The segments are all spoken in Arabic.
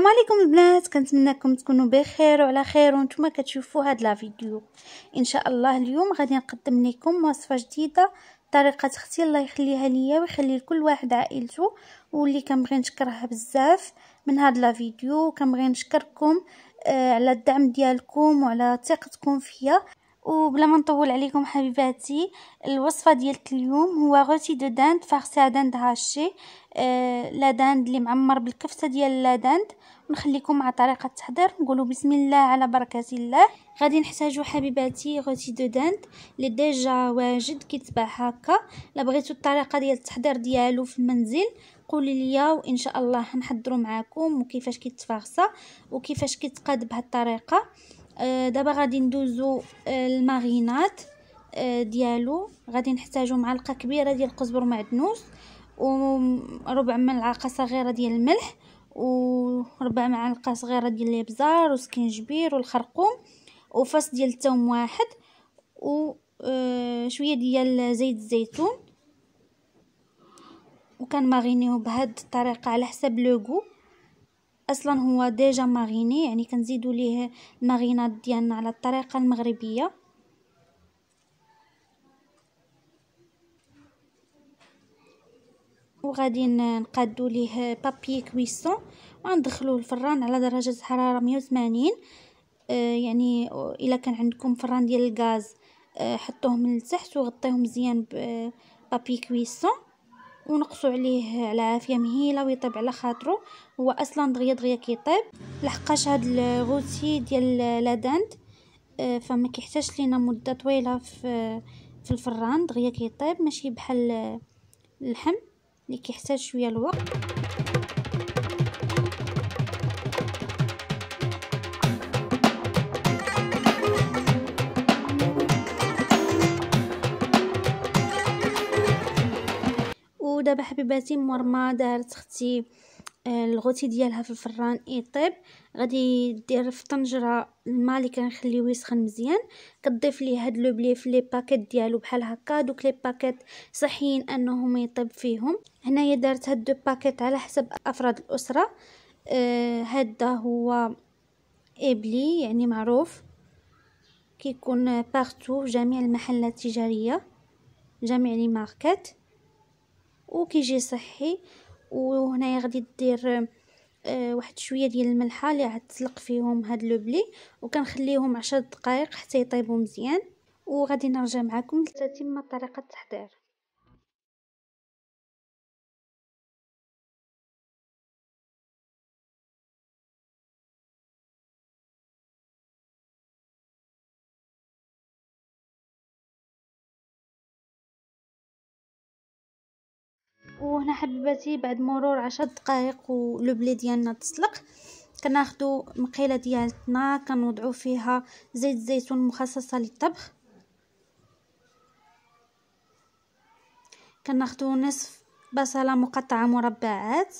السلام عليكم البنات كنتمنىكم تكونوا بخير وعلى خير وانتم كتشوفوا هاد لا فيديو ان شاء الله اليوم غادي نقدم لكم وصفه جديده طريقه اختي الله يخليها ليا ويخلي لكل واحد عائلته واللي كنبغي نشكرها بزاف من هاد لا فيديو كنبغي نشكركم آه، على الدعم ديالكم وعلى ثقتكم فيا وبلا ما نطول عليكم حبيباتي الوصفه ديالت اليوم هو غوتي دو داند فارسي داند هاشي آه لا داند اللي معمر بالكفته ديال لا داند نخليكم مع طريقه التحضير نقولوا بسم الله على بركه الله غادي نحتاجو حبيباتي غوتي دو داند اللي ديجا واجد كيتباع هكا لا بغيتو الطريقه ديال التحضير ديالو في المنزل قولي ليا وان شاء الله نحضروا معاكم وكيفاش كيتفارسى وكيفاش كيتقاد بهالطريقه آه، دابا غادي ندوزو آه، الماغينات آه، ديالو غادي نحتاجو معلقه كبيره ديال القزبر معدنوس وربع ملعقه صغيره ديال الملح وربع معلقه صغيره ديال الابزار وسكنجبير والخرقوم وفص ديال الثوم واحد وشويه ديال زيت الزيتون وكان ماغينيو بهاد الطريقه على حسب لوغو اصلا هو ديجا ماغيني يعني كنزيدو ليه الماغينات ديالنا على الطريقه المغربيه وغادي نقادو ليه بابي كويسون وندخلوه الفران على درجه حراره 180 آه، يعني الا كان عندكم فران ديال الغاز حطوه من التحت وغطيهم مزيان بابي كويسون ونقصوا عليه على عافيه مهيله ويطيب على خاطرو هو اصلا دغيا دغيا كيطيب لحقاش هاد الغوتي ديال لاداند آه، فما كيحتاجش لينا مده طويله في في الفران دغيا كيطيب ماشي بحال اللحم اللي كيحتاج شويه الوقت دابا حبيباتي مرما دارت اختي آه، الغوتي ديالها في الفران يطيب غادي دير في طنجره الماء اللي كنخليوه يسخن مزيان كتضيف ليه هاد لو بلي في لي باكيت ديالو بحال هكا دوك لي باكيت صحيين انهم يطيب فيهم هنايا دارت هاد دو باكيت على حسب افراد الاسره آه هذا هو ابلي يعني معروف كيكون بارتو في جميع المحلات التجاريه جميع لي ماركات وكيجي صحي وهنايا غادي دير آه، واحد شويه ديال الملحه اللي عاد تسلق فيهم هاد لو بلي وكنخليهم 10 دقائق حتى يطيبوا مزيان وغادي نرجع معكم تتم طريقه التحضير وهنا حبيباتي بعد مرور عشر دقائق ولبلي ديالنا تسلق كناخدو مقيله ديالتنا كنوضعو فيها زيت الزيتون مخصصه للطبخ كناخدو نصف بصله مقطعه مربعات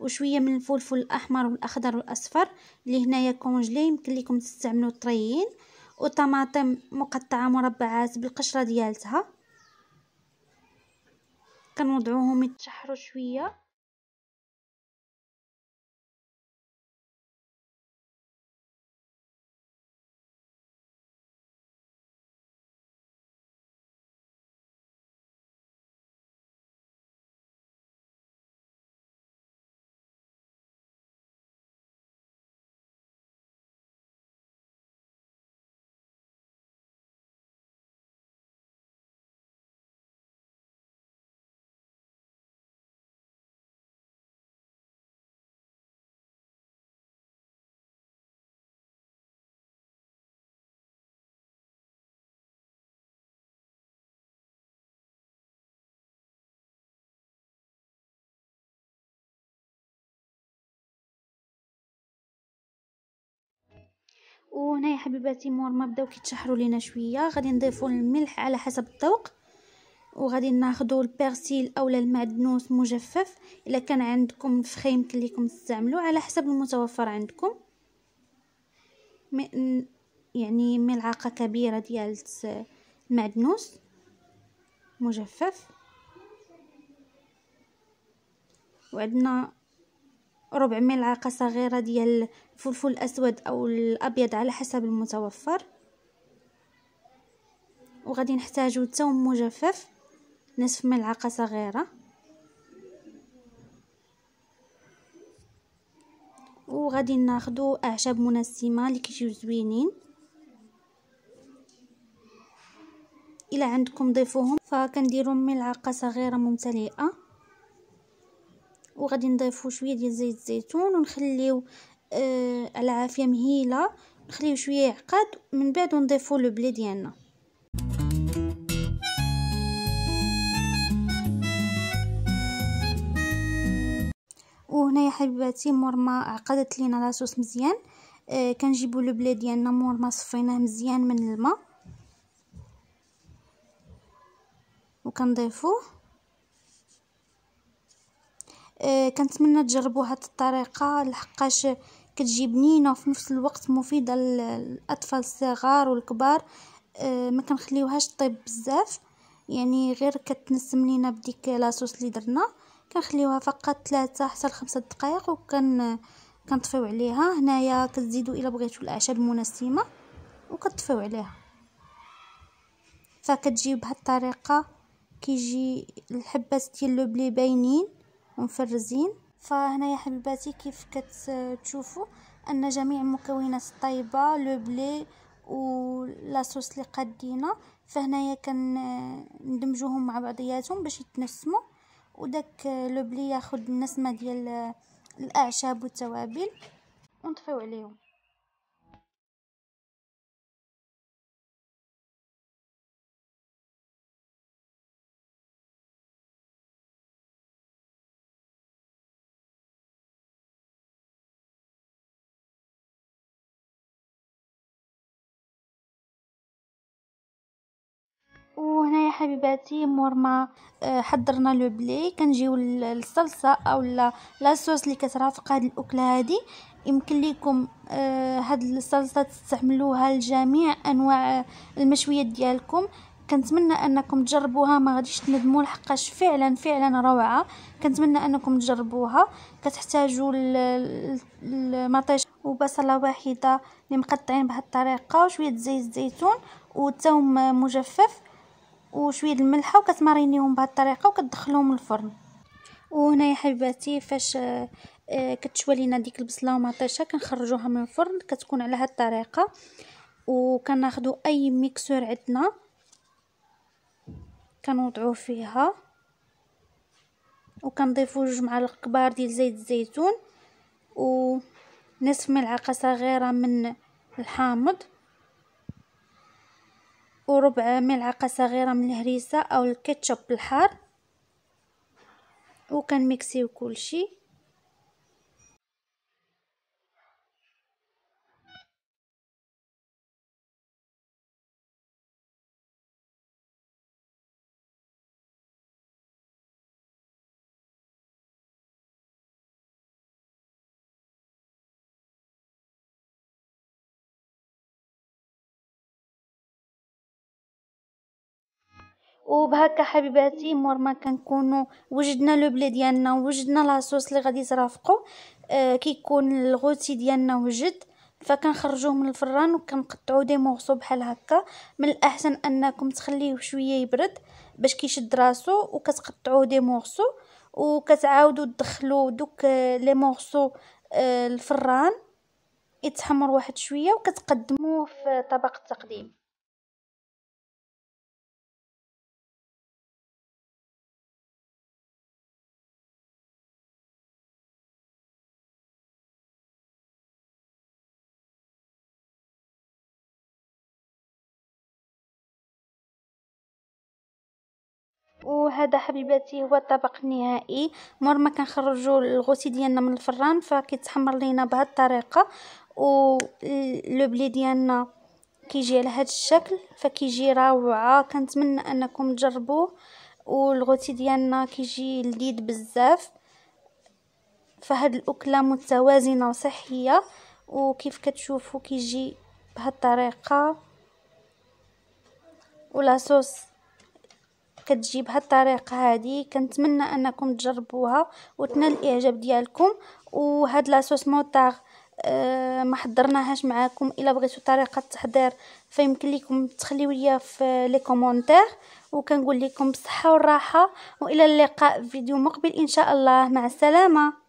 وشويه من الفلفل الاحمر والاخضر والاصفر اللي هنايا كونجلي يمكن لكم تستعملو طريين وطماطم مقطعه مربعات بالقشره ديالتها كنوضعوهم يتشحروا شويه وهنا يا حبيباتي مور ما بداو كيتشحروا لينا شويه غادي نضيفوا الملح على حسب الذوق وغادي ناخذوا البيرسيل اولا المعدنوس مجفف الا كان عندكم فخيم يمكن لكم على حسب المتوفر عندكم يعني ملعقه كبيره ديال المعدنوس مجفف وعندنا ربع ملعقة صغيرة ديال الفلفل الأسود أو الأبيض على حسب المتوفر وغادي نحتاجو الثوم مجفف نصف ملعقة صغيرة وغادي ناخدو أعشاب منسمة اللي كيجيو زوينين الا عندكم ضيفوهم فكنديروا ملعقه صغيره ممتلئه وغادي نضيفو شويه ديال زيت الزيتون ونخليو آه على عافيه مهيله نخليو شويه يعقد من بعد نضيفو لو بلي ديالنا وهنا يا حبيباتي مور ما عقدت لينا لاصوص مزيان آه كنجيبو لو بلي ديالنا مور ما صفيناه مزيان من الماء وكنضيفوه آه، كنتمنى تجربوا هاد الطريقه لحقاش كتجي بنينه وفي نفس الوقت مفيده للاطفال الصغار والكبار آه، ما كنخليوهاش طيب بزاف يعني غير كتنسم لينا بديك لاصوص اللي درنا كنخليوها فقط 3 حتى 5 دقائق وكن كنطفيو عليها هنايا كتزيدوا الا بغيتو الاعشاب المنسمه وكتطفيو عليها فكتجي بهاد الطريقه كيجي الحبات ديال لوبلي باينين ومفرزين فهنا يا حبيباتي كيف كتشوفوا ان جميع المكونات الطيبه لو بلي ولاصوص اللي قدينا فهنايا كندمجوهم مع بعضياتهم باش يتنسموا وداك لو بلي ياخذ النسمه ديال الاعشاب والتوابل ونطفيو عليهم وهنا يا حبيباتي مور ما آه، حضرنا لو بلي كنجيو للصلصه اولا لاصوص اللي كترافق هذه الاكله هذه يمكن لكم هذه آه، الصلصه تستعملوها لجميع انواع آه، المشويات ديالكم كنتمنى انكم تجربوها ما غاديش تندموا لحقاش فعلا فعلا روعه كنتمنى انكم تجربوها كتحتاجوا المطيش وبصله واحده اللي مقطعين بهاد الطريقه وشويه زيت الزيتون وثوم مجفف وشويه الملحه وكتمارينيهم بهذه الطريقه وكتدخلهم الفرن وهنا يا حبيباتي فاش آه، آه، كتشوى لينا ديك البصله ومطيشه كنخرجوها من الفرن كتكون على هذه الطريقه وكناخذوا اي ميكسور عندنا كنوضعوا فيها وكنضيفوا جوج معالق كبار ديال زيت الزيتون ونصف ملعقه صغيره من الحامض وربع ملعقة صغيرة من الهريسة أو الكاتشب الحار وكنميكسيو كلشي وبهكا حبيباتي مور ما كنكونوا وجدنا لو بلي ديالنا وجدنا لاصوص اللي غادي ترافقوا آه كيكون الغوتي ديالنا وجد فكنخرجوه من الفران وكنقطعو دي مورسو بحال هكا من الاحسن انكم تخليه شويه يبرد باش كيشد راسو وكتقطعوه دي مورسو وكتعاودوا تدخلوا دوك آه، لي مورسو آه، الفران يتحمر واحد شويه وكتقدموه في طبق التقديم وهذا حبيباتي هو الطبق النهائي مور ما كنخرجوا الغوتي ديالنا من الفران فكيتحمر لينا بهذه الطريقه ولو بلي ديالنا كيجي على هذا الشكل فكيجي روعه كنتمنى انكم تجربوه والغوتي ديالنا كيجي لذيذ بزاف فهاد الاكله متوازنه وصحيه وكيف كتشوفوا كيجي بهاد الطريقه ولا صوص كتجي بهاد الطريقه هذه كنتمنى انكم تجربوها وتنال الاعجاب ديالكم وهاد لاصوص موطاغ آه، ما حضرناهاش معاكم الا بغيتو طريقه التحضير فيمكن لكم تخليو ليا في لي كومونتير وكنقول لكم بالصحه والراحه والى اللقاء في فيديو مقبل ان شاء الله مع السلامه